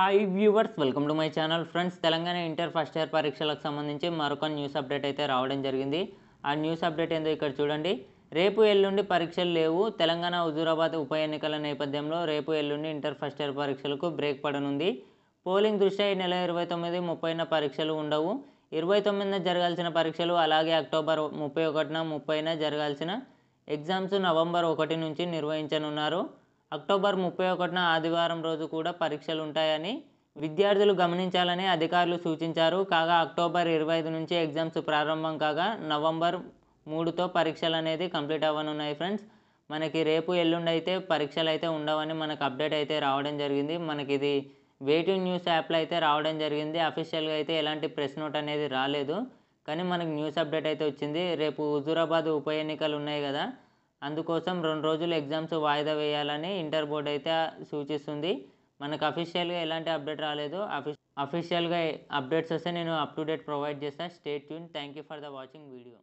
hi viewers welcome to my channel friends Telangana inter first year పరీక్షలకు సంబంధించి మరొక news update అయితే రావడం జరిగింది ఆ న్యూస్ అప్డేట్ ఏందో ఇక్కడ చూడండి రేపు ఎల్లుండి పరీక్షలు లేవు తెలంగాణ హుజూరాబాద్ ఉప ఎన్నికల నేపథ్యంలో రేపు ఎల్లుండి ఇంటర్ ఫస్ట్ ఇయర్ పరీక్షలకు బ్రేక్ పడనుంది పోలింగ్ దృష్ట్యా ఈ నెల ఇరవై తొమ్మిది ముప్పైన పరీక్షలు ఉండవు ఇరవై తొమ్మిదిన జరగాల్సిన పరీక్షలు అలాగే అక్టోబర్ ముప్పై ఒకటిన ముప్పైన జరగాల్సిన ఎగ్జామ్స్ నవంబర్ ఒకటి నుంచి నిర్వహించనున్నారు అక్టోబర్ ముప్పై ఒకటిన ఆదివారం రోజు కూడా పరీక్షలు ఉంటాయని విద్యార్థులు గమనించాలని అధికారులు సూచించారు కాగా అక్టోబర్ ఇరవై ఐదు నుంచి ఎగ్జామ్స్ ప్రారంభం కాగా నవంబర్ మూడుతో పరీక్షలు అనేది కంప్లీట్ అవ్వనున్నాయి ఫ్రెండ్స్ మనకి రేపు ఎల్లుండి అయితే పరీక్షలు అయితే ఉండవని మనకు అప్డేట్ అయితే రావడం జరిగింది మనకి ఇది వెయిటింగ్ న్యూస్ యాప్లో అయితే రావడం జరిగింది అఫీషియల్గా అయితే ఎలాంటి ప్రెస్ నోట్ అనేది రాలేదు కానీ మనకు న్యూస్ అప్డేట్ అయితే వచ్చింది రేపు హుజూరాబాద్ ఉప ఎన్నికలు ఉన్నాయి కదా అందుకోసం రెండు రోజులు ఎగ్జామ్స్ వాయిదా వేయాలని ఇంటర్ బోర్డ్ అయితే సూచిస్తుంది మనకు అఫీషియల్గా ఎలాంటి అప్డేట్ రాలేదు అఫీ అఫీషియల్గా అప్డేట్స్ వస్తే నేను అప్ టు డేట్ ప్రొవైడ్ చేస్తాను stay tuned thank you for the watching video